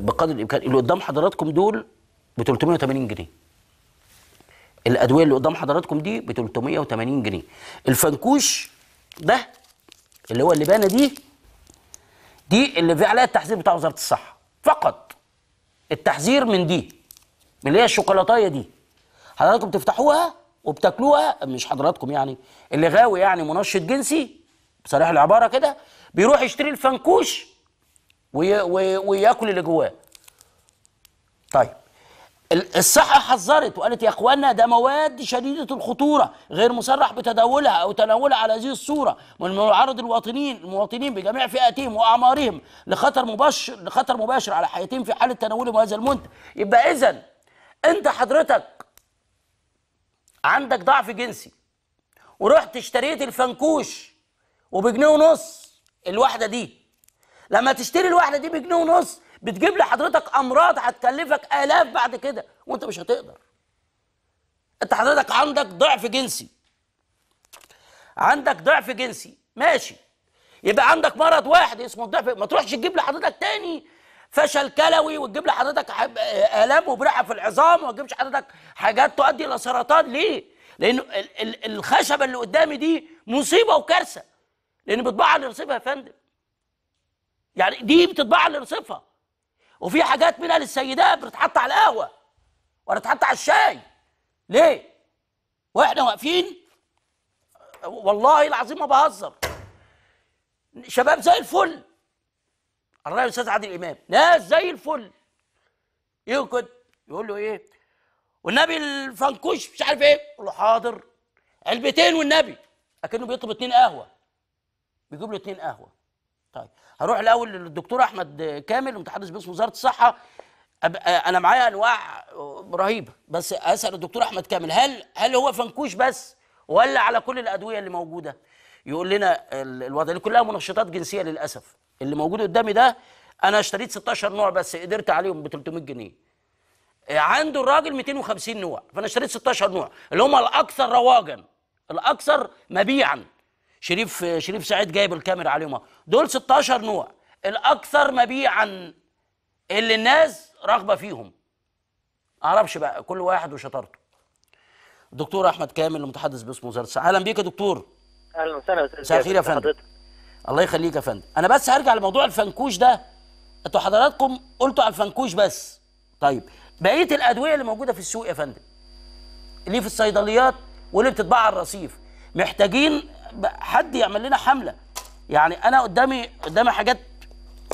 بقدر الامكان اللي قدام حضراتكم دول ب 380 جنيه الادويه اللي قدام حضراتكم دي ب 380 جنيه الفنكوش ده اللي هو اللبانه دي دي اللي في عليها التحذير بتاع وزاره الصحه فقط التحذير من دي من اللي هي الشوكولاتايه دي حضراتكم تفتحوها وبتاكلوها مش حضراتكم يعني اللي غاوي يعني منشط جنسي بصريح العباره كده بيروح يشتري الفنكوش وياكل اللي جواه طيب الصحة حذرت وقالت يا اخوانا ده مواد شديدة الخطورة غير مصرح بتداولها او تناولها على هذه الصورة من معرض الوطنيين المواطنين بجميع فئاتهم واعمارهم لخطر مباشر لخطر مباشر على حياتهم في حالة تناولهم هذا المنتج يبقى اذا انت حضرتك عندك ضعف جنسي ورحت اشتريت الفنكوش وبجنيه ونص الواحدة دي لما تشتري الواحده دي بجنيه ونص بتجيب لحضرتك امراض هتكلفك الاف بعد كده وانت مش هتقدر انت حضرتك عندك ضعف جنسي عندك ضعف جنسي ماشي يبقى عندك مرض واحد اسمه الضعف ما تروحش تجيب لحضرتك تاني فشل كلوي وتجيب لحضرتك الام وبرحه في العظام وما تجيبش حضرتك حاجات تؤدي الى سرطان ليه لان الخشبه اللي قدامي دي مصيبه وكارثه لان بطبعها اللي يا فندم يعني دي بتطبع على رصفها وفي حاجات منها للسيدات بتتحط على القهوه ولا تتحط على الشاي ليه واحنا واقفين والله العظيم ما بهزر شباب زي الفل يا الاستاذ عادل امام ناس زي الفل ايه يقول له ايه والنبي الفنكوش مش عارف ايه يقول له حاضر علبتين والنبي اكنه بيطلب اتنين قهوه بيجيب له اتنين قهوه طيب هروح الاول للدكتور احمد كامل المتحدث باسم وزاره الصحه آه، انا معايا انواع رهيبه بس اسال الدكتور احمد كامل هل هل هو فنكوش بس ولا على كل الادويه اللي موجوده يقول لنا الوضع اللي كلها منشطات جنسيه للاسف اللي موجود قدامي ده انا اشتريت 16 نوع بس قدرت عليهم ب 300 جنيه عنده الراجل 250 نوع فانا اشتريت 16 نوع اللي هم الاكثر رواجا الاكثر مبيعا شريف شريف سعيد جايب الكاميرا عليهم دول 16 نوع الاكثر مبيعا اللي الناس رغبه فيهم اعرفش بقى كل واحد وشطارته دكتور احمد كامل المتحدث باسم وزاره الصحه اهلا بيك يا دكتور اهلا وسهلا مساء الخير يا فندم الله يخليك يا فندم انا بس هرجع لموضوع الفنكوش ده انتوا حضراتكم قلتوا على الفنكوش بس طيب بقيه الادويه اللي موجوده في السوق يا فندم اللي في الصيدليات واللي بتتباع على الرصيف محتاجين حد يعمل لنا حمله يعني انا قدامي قدامي حاجات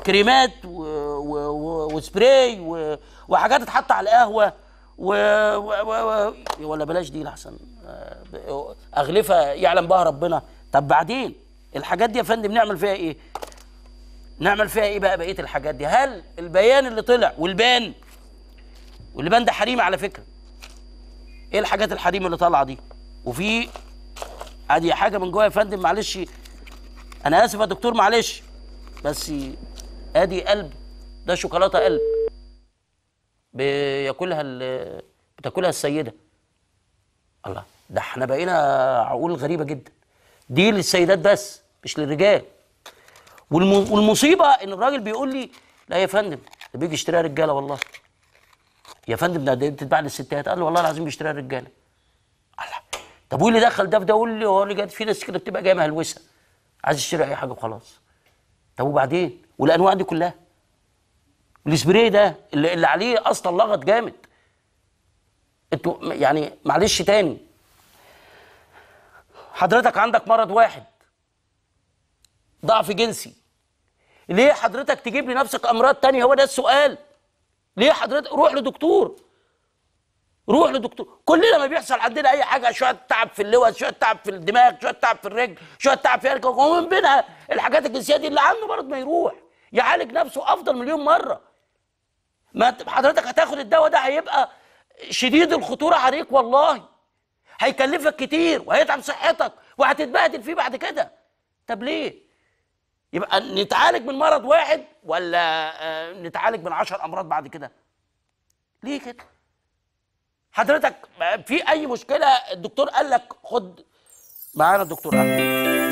كريمات و... و... و... وسبراي و... وحاجات تتحط على القهوه و... و... و... و... ولا بلاش دي احسن اغلفه يعلم بها ربنا طب بعدين الحاجات دي يا فندم نعمل فيها ايه نعمل فيها ايه بقى بقيه الحاجات دي هل البيان اللي طلع والبان بان ده حريم على فكره ايه الحاجات الحريم اللي طالعه دي وفي ادي حاجه من جوه يا فندم معلش انا اسف يا دكتور معلش بس ادي قلب ده شوكولاته قلب بياكلها بتاكلها السيده الله ده احنا بقينا عقول غريبه جدا دي للسيدات بس مش للرجال والمصيبه ان الراجل بيقول لي لا يا فندم ده بيجي يشتريها رجاله والله يا فندم ده بتتباع للستات قال له والله العظيم بيشتريها رجاله طب وايه اللي دخل ده في ده قول لي هو اللي جت في ناس كده بتبقى جايه مهلوسه عايز تشتري اي حاجه وخلاص طب وبعدين والانواع دي كلها والسبري ده اللي, اللي عليه اصلا لغط جامد انتوا يعني معلش تاني حضرتك عندك مرض واحد ضعف جنسي ليه حضرتك تجيب لنفسك امراض تانية هو ده السؤال ليه حضرتك روح لدكتور روح لدكتور كلنا ما بيحصل عندنا اي حاجه شويه تعب في اللوز شويه تعب في الدماغ شويه تعب في الرجل شويه تعب في الكوكب ومن بينها الحاجات الجنسيه دي اللي عنده مرض ما يروح يعالج نفسه افضل مليون مره ما حضرتك هتاخد الدواء ده هيبقى شديد الخطوره عليك والله هيكلفك كتير وهيتعب صحتك وهتتبهدل فيه بعد كده طب ليه يبقى نتعالج من مرض واحد ولا آه، نتعالج من عشر امراض بعد كده ليه كده حضرتك في اي مشكله الدكتور قال لك خد معانا الدكتور احمد